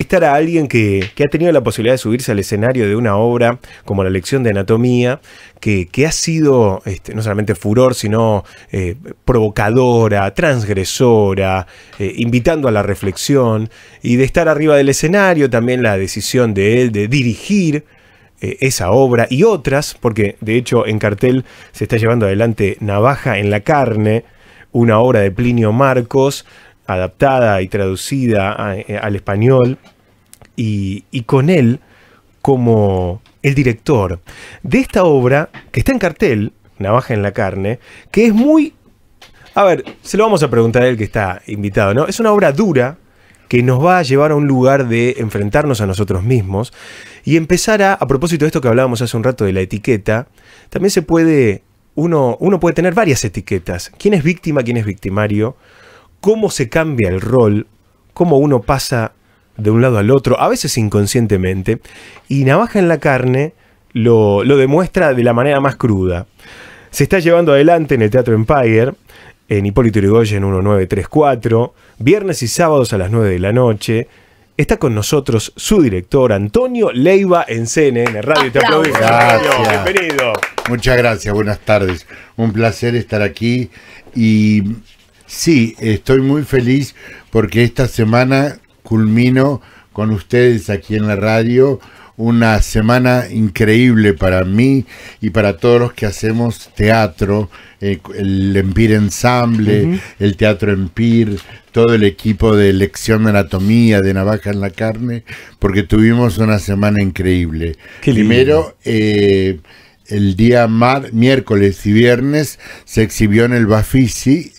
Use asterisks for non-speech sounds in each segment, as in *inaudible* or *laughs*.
estar a alguien que, ha tenido la posibilidad de subirse al escenario de una obra como la lección de anatomía, que, ha sido este, no solamente furor, sino eh, provocadora, transgresora, eh, invitando a la reflexión, y de estar arriba del escenario, también la decisión de él de dirigir eh, esa obra y otras, porque de hecho en cartel se está llevando adelante Navaja en la carne, una obra de Plinio Marcos, adaptada y traducida eh, al español, y, con él como el director de esta obra que está en cartel, Navaja en la carne, que es muy... A ver, se lo vamos a preguntar a él que está invitado, ¿no? Es una obra dura que nos va a llevar a un lugar de enfrentarnos a nosotros mismos y empezar a, a propósito de esto que hablábamos hace un rato de la etiqueta, también se puede, uno, uno puede tener varias etiquetas. ¿Quién es víctima? ¿Quién es victimario? cómo se cambia el rol, cómo uno pasa de un lado al otro, a veces inconscientemente, y Navaja en la carne lo, lo demuestra de la manera más cruda. Se está llevando adelante en el Teatro Empire, en Hipólito Yrigoyen 1934, viernes y sábados a las 9 de la noche. Está con nosotros su director Antonio Leiva en CNN Radio. Te aplaudimos. Bienvenido. Muchas gracias, buenas tardes. Un placer estar aquí y Sí, estoy muy feliz porque esta semana culmino con ustedes aquí en la radio una semana increíble para mí y para todos los que hacemos teatro, eh, el Empire Ensemble, el Teatro Empire, todo el equipo de lección de anatomía, de navaja en la carne, porque tuvimos una semana increíble. Primero, eh, el día mar, miércoles y viernes se exhibió en el Bafisi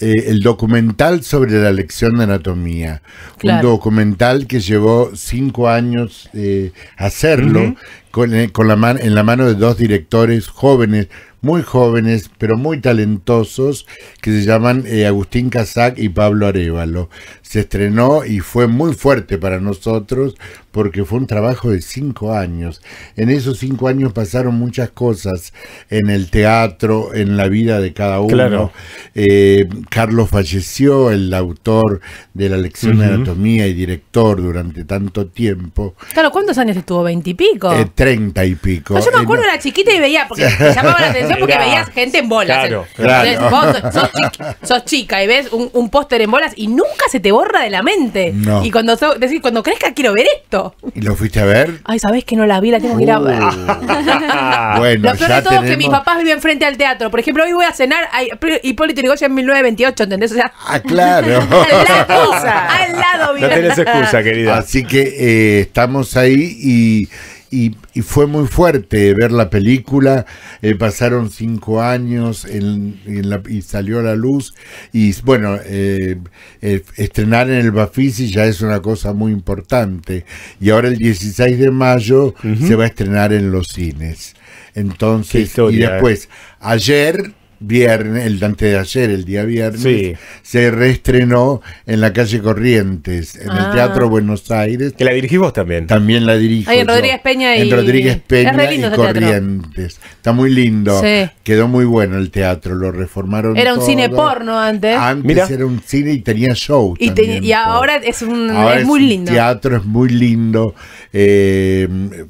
eh, el documental sobre la lección de anatomía. Un documental que llevó cinco años eh, hacerlo, eh, con, la man, en la mano de dos directores jóvenes, muy jóvenes, pero muy talentosos, que se llaman eh, Agustín Casac y Pablo Arevalo. Se estrenó y fue muy fuerte para nosotros porque fue un trabajo de cinco años. En esos cinco años pasaron muchas cosas en el teatro, en la vida de cada uno. Eh, Carlos falleció, el autor de la lección de anatomía y director durante tanto tiempo. Claro, ¿cuántos años estuvo? ¿Veintipico? Eh, 30 y pico. Pues yo me acuerdo, era chiquita y veía, porque me llamaba la atención porque veías gente en bolas. Claro, claro. Entonces, vos sos, chica, y ves un, póster en bolas y nunca se te borra de la mente. No. Y cuando so, decís, cuando crezca quiero ver esto. ¿Y lo fuiste a ver? Ay, ¿sabés que no la vi? La tengo que ir a uh. ver. *laughs* bueno, lo peor de todo es que mis papás viven frente al teatro. Por ejemplo, hoy voy a cenar a Hipólito Yrigoyen en 1928, ¿entendés? O sea, ah, claro. *laughs* al lado, *laughs* al lado No tenés excusa, querida. Así que eh, estamos ahí y y, fue muy fuerte ver la película. Eh, pasaron cinco años en, la, y salió a la luz. Y bueno, eh, eh, estrenar en el Bafisi ya es una cosa muy importante. Y ahora el 16 de mayo se va a estrenar en los cines. Entonces, y después, ayer viernes, el antes de ayer, el día viernes, se reestrenó en la calle Corrientes, en el ah. Teatro Buenos Aires. Que la dirigís vos también. También la dirijo. en Rodríguez Peña y. En Rodríguez Peña y Corrientes. Está muy lindo. Quedó muy bueno el teatro, lo reformaron. Era un cine porno antes. Antes era un cine y tenía show. Y, ahora es un muy lindo. El teatro es muy lindo. Eh,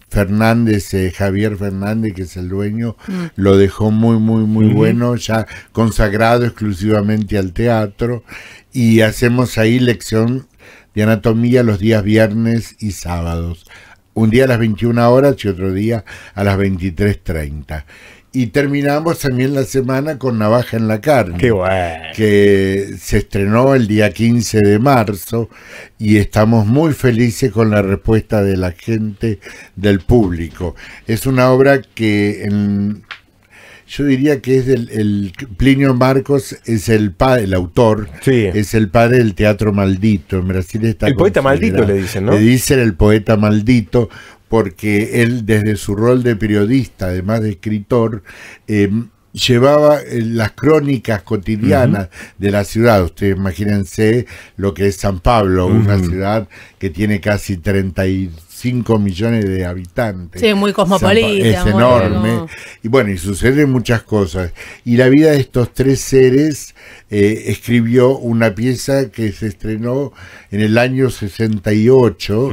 Fernández, eh, Javier Fernández, que es el dueño, mm. lo dejó muy, muy, muy bueno ya consagrado exclusivamente al teatro y hacemos ahí lección de anatomía los días viernes y sábados. Un día a las 21 horas y otro día a las 23.30. Y terminamos también la semana con Navaja en la Carne. Que se estrenó el día 15 de marzo y estamos muy felices con la respuesta de la gente, del público. Es una obra que en yo diría que es el, Plinio Marcos es el padre, el autor, es el padre del teatro maldito. En Brasil está el poeta maldito le dicen, ¿no? Le dicen el poeta maldito porque él desde su rol de periodista, además de escritor, eh, llevaba eh, las crónicas cotidianas de la ciudad. Ustedes imagínense lo que es San Pablo, una ciudad que tiene casi 32 millones de habitantes. Sí, muy cosmopolita. Es enorme. Y bueno, y suceden muchas cosas. Y la vida de estos tres seres eh, escribió una pieza que se estrenó en el año 68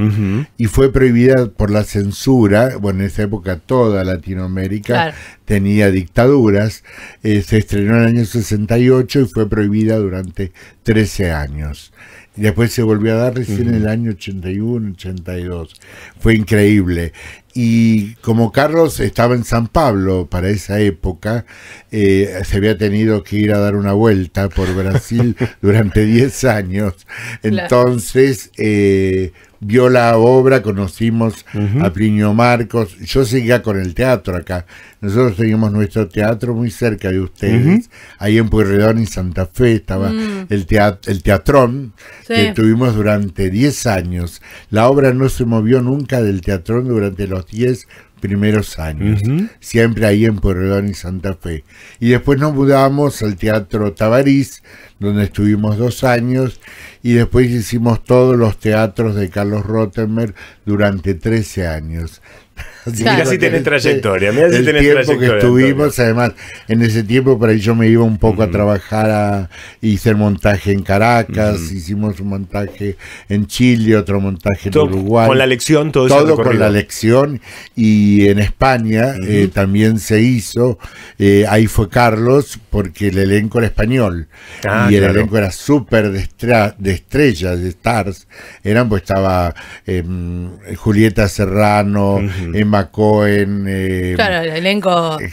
y fue prohibida por la censura. Bueno, en esa época toda Latinoamérica tenía dictaduras. Eh, se estrenó en el año 68 y fue prohibida durante 13 años después se volvió a dar recién en el año 81, 82. Fue increíble. Y como Carlos estaba en San Pablo para esa época, eh, se había tenido que ir a dar una vuelta por Brasil *laughs* durante 10 años. Entonces, eh, vio la obra, conocimos a Plinio Marcos, yo seguía con el teatro acá, nosotros teníamos nuestro teatro muy cerca de ustedes, ahí en Pueyrredón y Santa Fe estaba mm. el, el teatrón que tuvimos durante 10 años, la obra no se movió nunca del teatrón durante los 10 primeros años, siempre ahí en Porredón y Santa Fe. Y después nos mudamos al Teatro Tabarís, donde estuvimos dos años, y después hicimos todos los teatros de Carlos Rottenberg durante 13 años. Mira si tenés trayectoria. el tiempo que estuvimos, además, en ese tiempo por ahí yo me iba un poco a trabajar, a, hice montaje en Caracas, hicimos un montaje en Chile, otro montaje en Uruguay. Con la lección, todo, todo con la lección y en España eh, también se hizo. Eh, ahí fue Carlos porque el elenco era español ah, y el elenco era súper de, estrellas, de stars. Eran pues estaba em, Julieta Serrano en Emma Cohen. Eh, claro, el elenco. Eh,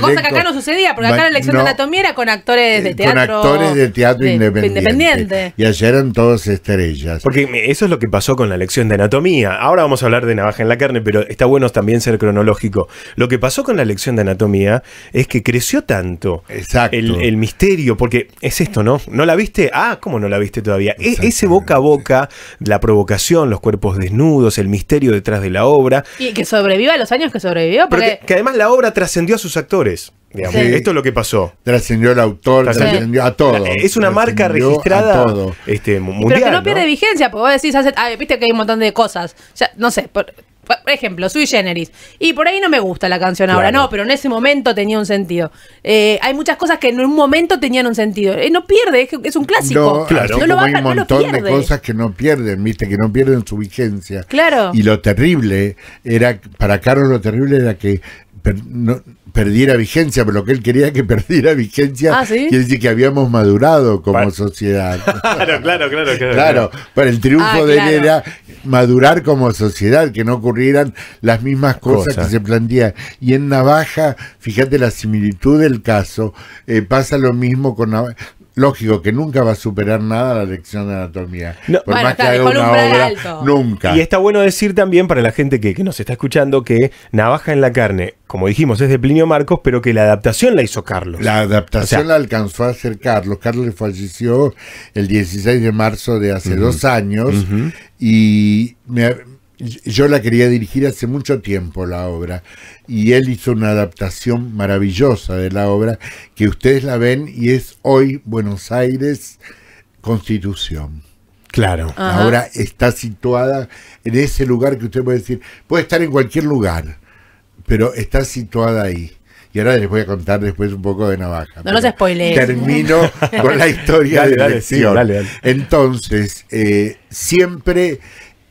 cosa que acá no sucedía, porque acá la elección de anatomía era con actores de eh, teatro. Con actores de teatro independiente, Y ayer eran todos estrellas. Porque eso es lo que pasó con la lección de anatomía. Ahora vamos a hablar de navaja en la carne, pero está bueno también ser cronológico. Lo que pasó con la lección de anatomía es que creció tanto El, misterio, porque es esto, ¿no? ¿No la viste? Ah, ¿cómo no la viste todavía? E, ese boca a boca, la provocación, los cuerpos desnudos, el misterio detrás de la obra sobreviva a los años que sobrevivió. Porque... que, además la obra trascendió a sus actores. Esto es lo que pasó. Trascendió al autor, trascendió a todo. Es una marca registrada Este, mundial. Pero que no pierde vigencia, porque vos decís, ah, viste que hay un montón de cosas. no sé, por, por ejemplo, Sui Generis. Y por ahí no me gusta la canción ahora, no, pero en ese momento tenía un sentido. Eh, hay muchas cosas que en un momento tenían un sentido. Eh, no pierde, es, un clásico. No, claro, hay un montón de cosas que no pierden, viste, que no pierden su vigencia. Claro. Y lo terrible era, para Carlos lo terrible era que perdiera vigencia, pero lo que él quería que *laughs* perdiera vigencia ah, quiere decir que habíamos madurado como sociedad. *laughs* claro, claro, claro, claro. Claro, para el triunfo ah, de él era madurar como sociedad, que no ocurrieran las mismas cosas que se plantean. Y en Navaja, fíjate la similitud del caso, eh, pasa lo mismo con Navaja lógico que nunca va a superar nada la lección de anatomía. por más que haga una obra, nunca. Y está bueno decir también para la gente que, nos está escuchando que Navaja en la carne, como dijimos, es de Plinio Marcos, pero que la adaptación la hizo Carlos. La adaptación la alcanzó a hacer Carlos. Carlos falleció el 16 de marzo de hace dos años y me yo la quería dirigir hace mucho tiempo la obra y él hizo una adaptación maravillosa de la obra que ustedes la ven y es hoy Buenos Aires Constitución. Claro. Ahora está situada en ese lugar que usted puede decir, puede estar en cualquier lugar, pero está situada ahí. Y ahora les voy a contar después un poco de Navaja. No nos spoilees. Termino *laughs* con la historia de la dale, Entonces, eh, siempre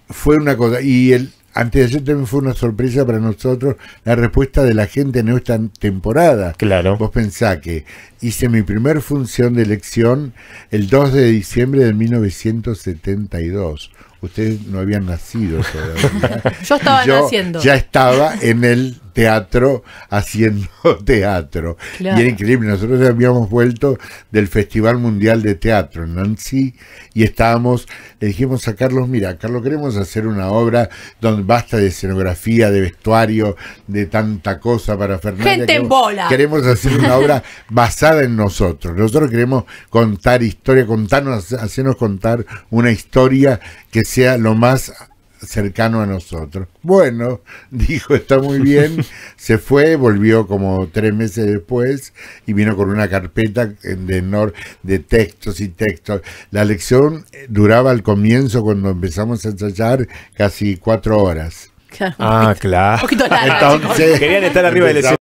fue una cosa. Y el, antes de ayer también fue una sorpresa para nosotros la respuesta de la gente en esta temporada. Claro. Vos pensá que hice mi primer función de elección el 2 de diciembre de 1972. Ustedes no habían nacido todavía. *laughs* yo estaba naciendo. Ya estaba en el teatro haciendo *laughs* teatro. Y era increíble, nosotros habíamos vuelto del Festival Mundial de Teatro en Nancy y estábamos, le dijimos a Carlos, mira, Carlos, queremos hacer una obra donde basta de escenografía, de vestuario, de tanta cosa para Fernanda. Gente queremos, en bola. Queremos hacer una obra basada en nosotros. Nosotros queremos contar historia, contarnos, hacernos contar una historia que sea lo más cercano a nosotros. Bueno, *laughs* dijo, está muy bien, *laughs* se fue, volvió como tres meses después y vino con una carpeta de, de textos y textos. La lección eh, duraba al comienzo, cuando empezamos a ensayar, casi cuatro horas. Ah, claro. Entonces, *laughs* querían estar arriba